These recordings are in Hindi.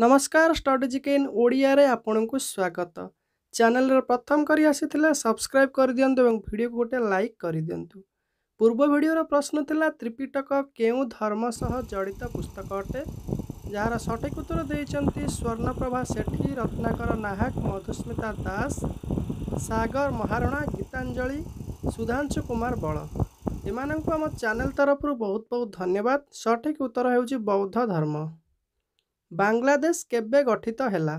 नमस्कार स्टेजिक इन ओडे आपणको स्वागत च्याने प्रथमकरी आसिला सब्सक्राइब गरिदिन्छु भिडियो गएक गरिदिनु पूर्व भिडियो प्रश्न था्रिपिटक केही धर्मसह जडित पुस्तक अटे जठिकत्तर दिन्छ स्वर्णप्रभाठी रत्नाकर नाहक मधुस्मिता दास सगर महारणा गीताञ्जली सुधांशु कुमार बल एमा आम च्याने तरफु बहुत बहुत धन्यवाद सठिक उत्तर हेर्छ बौद्ध धर्म ବାଂଲାଦେଶ କେବେ ଗଠିତ ହେଲା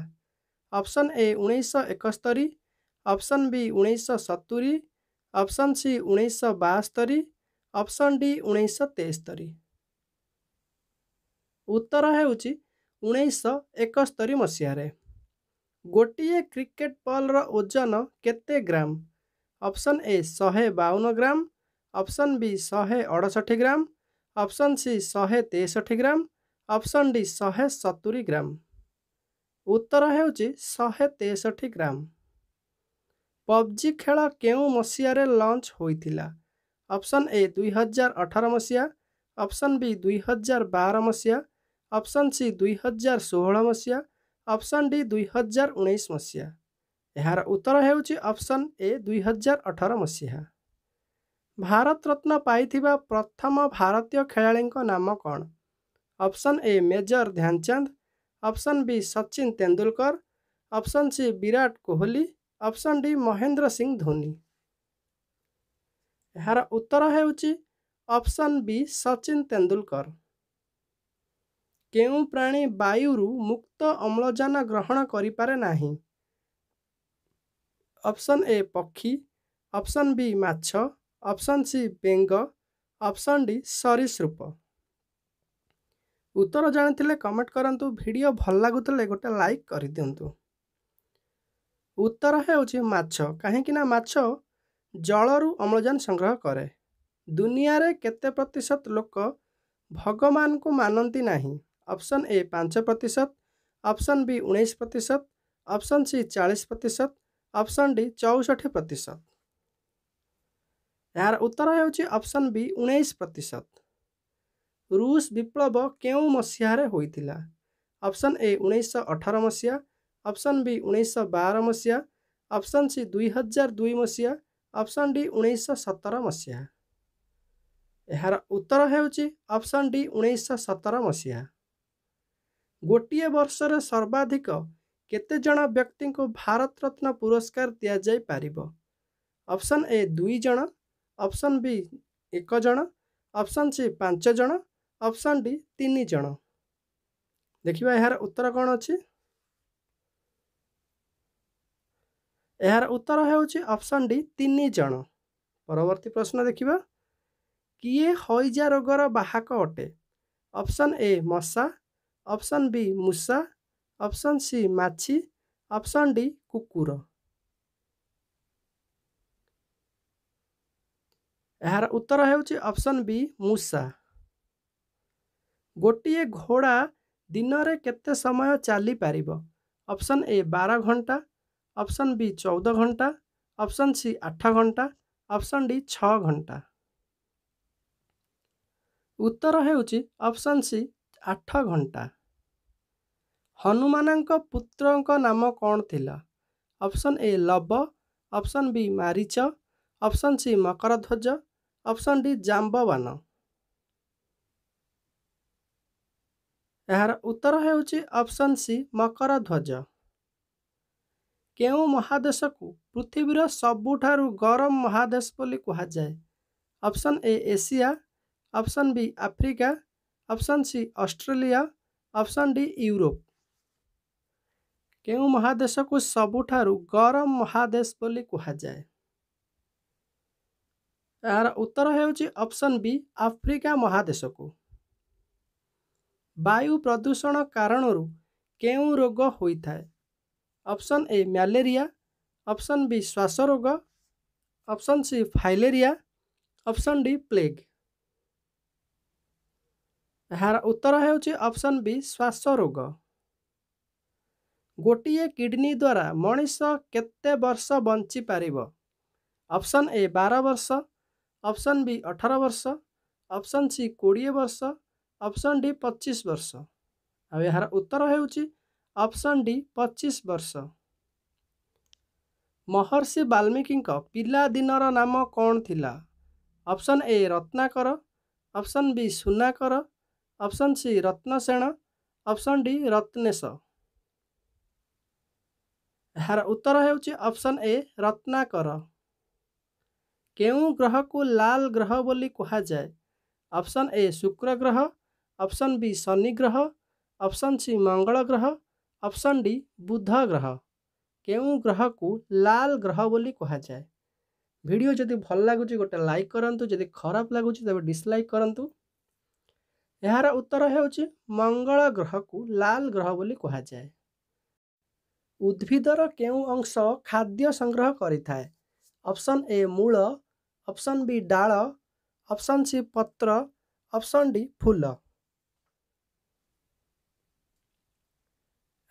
ଅପସନ୍ ଏ ଉଣେଇଶହ ଏକସ୍ତରି ଅପସନ୍ ବି ଉଣେଇଶହ ସତୁରି ଅପସନ୍ ସି ଉଣେଇଶହ ବାସ୍ତରି ଅପସନ୍ ଡି ଉଣେଇଶହ ତେସ୍ତରି ଉତ୍ତର ହେଉଛି ଉଣେଇଶହ ଏକସ୍ତରି ମସିହାରେ ଗୋଟିଏ କ୍ରିକେଟ୍ ବଲ୍ର ଓଜନ କେତେ ଗ୍ରାମ ଅପସନ୍ ଏ ଶହେ ବାଉନ ଗ୍ରାମ ଅପସନ୍ ବି ଶହେ ଅଡ଼ଷଠି ଗ୍ରାମ ଅପସନ୍ ସି ଶହେ ତେଷଠି ଗ୍ରାମ ଅପସନ୍ ଡି ଶହେ ସତୁରି ଗ୍ରାମ ଉତ୍ତର ହେଉଛି ଶହେ ତେଷଠି ଗ୍ରାମ ପବ୍ଜି ଖେଳ କେଉଁ ମସିହାରେ ଲଞ୍ଚ ହୋଇଥିଲା ଅପସନ୍ ଏ ଦୁଇହଜାର ଅଠର ମସିହା ଅପସନ୍ ବି ଦୁଇହଜାର ବାର ମସିହା ଅପସନ୍ ସି ଦୁଇହଜାର ଷୋହଳ ମସିହା ଅପସନ୍ ଡି ଦୁଇହଜାର ଉଣେଇଶ ମସିହା ଏହାର ଉତ୍ତର ହେଉଛି ଅପସନ୍ ଏ ଦୁଇହଜାର ଅଠର ମସିହା ଭାରତ ରତ୍ନ ପାଇଥିବା ପ୍ରଥମ ଭାରତୀୟ ଖେଳାଳିଙ୍କ ନାମ କ'ଣ option A major Dhyanchand option B Sachin Tendulkar option C Virat Kohli option D Mahendra Singh Dhoni ଏହାର ଉତ୍ତର ହେଉଛି ଅପସନ୍ ବି ସଚିନ ତେନ୍ଦୁଲକର କେଉଁ ପ୍ରାଣୀ ବାୟୁରୁ ମୁକ୍ତ ଅମ୍ଳଜାନ ଗ୍ରହଣ କରିପାରେ ନାହିଁ ଅପସନ୍ ଏ ପକ୍ଷୀ ଅପସନ୍ ବି ମାଛ ଅପସନ୍ ସି ବେଙ୍ଗ ଅପସନ୍ ଡି ସରୀସୃପ उत्तर जाने कमेन्ट गरु भिड भागले गटे लदिनु उत्तर हेर्नु माछ काहीँकना माछ जलु अम्लजान संग्रह के दुनियाँ र केते प्रतिशत लोक भगवान्को मापसन ए पाँच प्रतिशत अप्सन वि उन्नाइस प्रतिशत अप्सन सि चालिस अप्सन डि चौसठी प्रतिशत यहाँ उत्तर हेर्छ अप्सन वि उन्नाइस ରୁଷ ବିପ୍ଳବ କେଉଁ ମସିହାରେ ହୋଇଥିଲା ଅପସନ୍ ଏ ଉଣେଇଶହ ଅଠର ମସିହା ଅପସନ୍ ବି ଉଣେଇଶହ ବାର ମସିହା ଅପସନ୍ ସି ଦୁଇ ହଜାର ଦୁଇ ମସିହା ଅପସନ୍ ଡି ଉଣେଇଶହ ସତର ମସିହା ଏହାର ଉତ୍ତର ହେଉଛି ଅପସନ୍ ଡି ଉଣେଇଶହ ସତର ମସିହା ଗୋଟିଏ ବର୍ଷରେ ସର୍ବାଧିକ କେତେଜଣ ବ୍ୟକ୍ତିଙ୍କୁ ଭାରତ ରତ୍ନ ପୁରସ୍କାର ଦିଆଯାଇପାରିବ ଅପସନ୍ ଏ ଦୁଇ ଜଣ ଅପସନ୍ ବି ଏକ ଜଣ ଅପସନ୍ ସି ପାଞ୍ଚ ଜଣ অপশন ডি ତିନି ଜଣ ଦେଖିବା ଏହାର ଉତ୍ତର କ'ଣ ଅଛି ଏହାର ଉତ୍ତର ହେଉଛି ଅପସନ୍ ଡି ତିନି ଜଣ ପରବର୍ତ୍ତୀ ପ୍ରଶ୍ନ ଦେଖିବା କିଏ ହଇଜା ରୋଗର ବାହକ ଅଟେ ଅପସନ୍ ଏ ମଶା ଅପସନ୍ ବି ମୂଷା ଅପସନ୍ ସି ମାଛି ଅପସନ୍ ଡି କୁକୁର ଏହାର ଉତ୍ତର ହେଉଛି ଅପସନ୍ ବି ମୂଷା ଗୋଟିଏ ଘୋଡ଼ା ଦିନରେ କେତେ ସମୟ ଚାଲିପାରିବ ଅପସନ୍ ଏ ବାର ଘଣ୍ଟା ଅପସନ୍ ବି ଚଉଦ ଘଣ୍ଟା ଅପସନ୍ ସି ଆଠ ଘଣ୍ଟା ଅପସନ୍ ଡି ଛଅ ଘଣ୍ଟା ଉତ୍ତର ହେଉଛି ଅପସନ୍ ସି ଆଠ ଘଣ୍ଟା ହନୁମାନଙ୍କ ପୁତ୍ରଙ୍କ ନାମ କ'ଣ ଥିଲା option A Luv option B Marich option C Makardhwaj option D Jambavan ଏହାର ଉତ୍ତର ହେଉଛି ଅପସନ୍ ସି ମକର ଧ୍ୱଜ କେଉଁ ମହାଦେଶକୁ ପୃଥିବୀର ସବୁଠାରୁ ଗରମ ମହାଦେଶ ବୋଲି କୁହାଯାଏ option A Asia option B Africa option C Australia option D Europe କେଉଁ ମହାଦେଶକୁ ସବୁଠାରୁ ଗରମ ମହାଦେଶ ବୋଲି କୁହାଯାଏ ଏହାର ଉତ୍ତର ହେଉଛି ଅପସନ୍ ବି ଆଫ୍ରିକା ମହାଦେଶକୁ वायु प्रदूषण कारण के option A malaria option B श्वास रोग option C filaria option D plague यहाँ उत्तर हेर्छ अप्सन वि श्वास रोग गोटे किडनी द्वारा मनिष केते वर्ष बञ्च पार ऑप्शन ए बार वर्ष ऑप्शन बी अठर वर्ष ऑप्शन सी कोडिए वर्ष अप्सन डि पच्चिस वर्ष अब यार उत्तर हौ अप्सन डि पच्चिस वर्ष महर्षि वाल्मिकी पिलादिन नाम कौन कन् option A Ratnakar option B Sunakar option C Ratnasen option D Ratnesh यार उत्तर ऑप्शन ए रत्नाकर ग्रह को लाल ग्रह बोली कहा जाए ऑप्शन ए शुक्र ग्रह ऑप्शन बी शनि ग्रह ऑप्शन सी मंगल ग्रह ऑप्शन डी बुध ग्रह के ग्रह को लाल ग्रह बोली कह जाए भिडियो जदि भल लगुच गोटे लाइक करूँ जब खराब लगुच तेज डिस्लाइक करूँ यार उत्तर हो मंगल ग्रह को लाल ग्रह बोली कह जाए उद्भिदर के अंश खाद्य संग्रह करें ए मूल ऑप्शन बी डाल ऑप्शन सी पत्र ऑप्शन डी फूल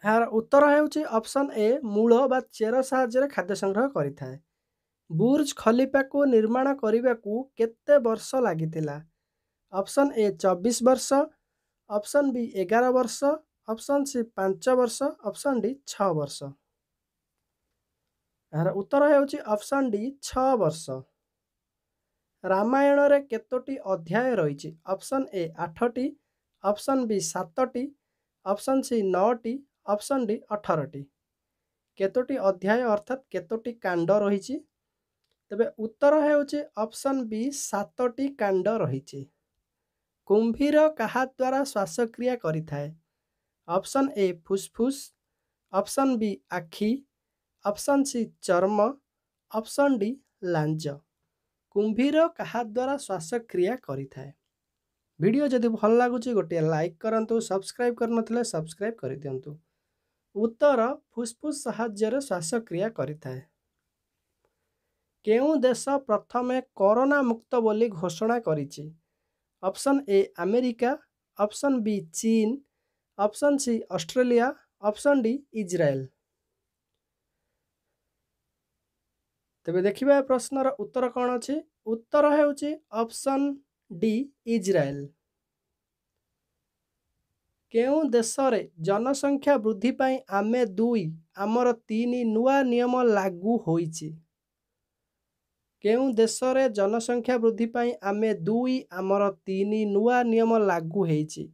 ଏହାର ଉତ୍ତର ହେଉଛି ଅପସନ୍ ଏ ମୂଳ ବା ଚେର ସାହାଯ୍ୟରେ ଖାଦ୍ୟ ସଂଗ୍ରହ କରିଥାଏ ବୁର୍ଜ ଖଲିପାକୁ ନିର୍ମାଣ କରିବାକୁ କେତେ ବର୍ଷ ଲାଗିଥିଲା ଅପସନ୍ ଏ ଚବିଶ ବର୍ଷ ଅପସନ୍ ବି ଏଗାର ବର୍ଷ ଅପସନ୍ ସି ପାଞ୍ଚ ବର୍ଷ ଅପସନ୍ ଡି ଛଅ ବର୍ଷ ଏହାର ଉତ୍ତର ହେଉଛି ଅପସନ୍ ଡି ଛଅ ବର୍ଷ ରାମାୟଣରେ କେତୋଟି ଅଧ୍ୟାୟ ରହିଛି ଅପସନ୍ ଏ ଆଠଟି ଅପସନ୍ ବି ସାତଟି ଅପସନ୍ ସି ନଅଟି অপশন ডি অঠরটি কেতোটি অধ্যায় অর্থাৎ কেতোটি কাণ্ড রয়েছে তবে উত্তর হচ্ছে অপশন বি সাতটি কাণ্ড রয়েছে কুম্ভীর কাহা দ্বারা শ্বাসক্রিয়া করে থাকে অপশন এ ফুসফুস অপশন বি আখি অপশন সি চর্ম অপশন ডি ଲାଞ୍ଜ କୁମ୍ଭୀର କାହା ଦ୍ୱାରା ଶ୍ୱାସକ୍ରିୟା କରିଥାଏ ଭିଡ଼ିଓ ଯଦି ଭଲ ଲାଗୁଛି ଗୋଟିଏ ଲାଇକ୍ କରନ୍ତୁ ସବସ୍କ୍ରାଇବ୍ କରିନଥିଲେ ସବସ୍କ୍ରାଇବ୍ କରିଦିଅନ୍ତୁ ଉତ୍ତର ଫୁସ୍ଫୁସ୍ ସାହାଯ୍ୟରେ ଶ୍ୱାସକ୍ରିୟା କରିଥାଏ କେଉଁ ଦେଶ ପ୍ରଥମେ କରୋନା ମୁକ୍ତ ବୋଲି ଘୋଷଣା କରିଛି option A America option B ଚୀନ option C Australia option D Israel ତେବେ ଦେଖିବା ପ୍ରଶ୍ନର ଉତ୍ତର କ'ଣ ଅଛି ଉତ୍ତର ହେଉଛି ଅପସନ୍ ଡି ଇସ୍ରାଏଲ କେଉଁ ଦେଶରେ ଜନସଂଖ୍ୟା ବୃଦ୍ଧି ପାଇଁ ଆମେ ଦୁଇ ଆମର ତିନି ନୂଆ ନିୟମ ଲାଗୁ ହୋଇଛି କେଉଁ ଦେଶରେ ଜନସଂଖ୍ୟା ବୃଦ୍ଧି ପାଇଁ ଆମେ ଦୁଇ ଆମର ତିନି ନୂଆ ନିୟମ ଲାଗୁ ହୋଇଛି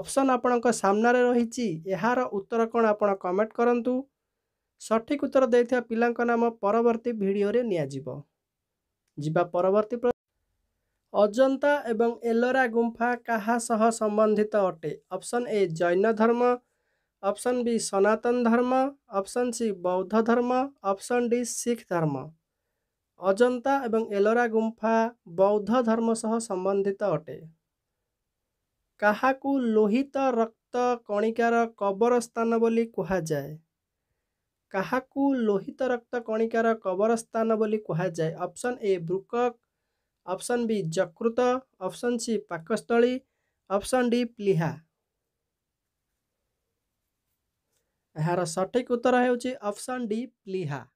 ଅପସନ୍ ଆପଣଙ୍କ ସାମ୍ନାରେ ରହିଛି ଏହାର ଉତ୍ତର କ'ଣ ଆପଣ କମେଣ୍ଟ କରନ୍ତୁ ସଠିକ ଉତ୍ତର ଦେଇଥିବା ପିଲାଙ୍କ ନାମ ପରବର୍ତ୍ତୀ ଭିଡ଼ିଓରେ ନିଆଯିବ ଯିବା ପରବର୍ତ୍ତୀ ଅଜନ୍ତା ଏବଂ ଏଲୋରା ଗୁମ୍ଫା କାହା ସହ ସମ୍ବନ୍ଧିତ ଅଟେ ଅପ୍ସନ୍ ଏ ଜୈନ ଧର୍ମ ଅପ୍ସନ୍ ବି ସନାତନ ଧର୍ମ ଅପ୍ସନ୍ ସି ବୌଦ୍ଧ ଧର୍ମ ଅପ୍ସନ୍ ଡି ଶିଖ ଧର୍ମ ଅଜନ୍ତା ଏବଂ ଏଲୋରା ଗୁମ୍ଫା ବୌଦ୍ଧ ଧର୍ମ ସହ ସମ୍ବନ୍ଧିତ ଅଟେ କାହାକୁ ଲୋହିତ ରକ୍ତ କଣିକାର କବର ସ୍ଥାନ ବୋଲି କୁହାଯାଏ କାହାକୁ ଲୋହିତ ରକ୍ତ କଣିକାର କବର ସ୍ଥାନ ବୋଲି କୁହାଯାଏ ଅପ୍ସନ୍ ଏ ବୃକକ୍ ऑप्शन बी जकृत ऑप्शन सी पाकस्थली ऑप्शन डी प्लीहा यार सठिक उत्तर होप्शन डी प्लीहा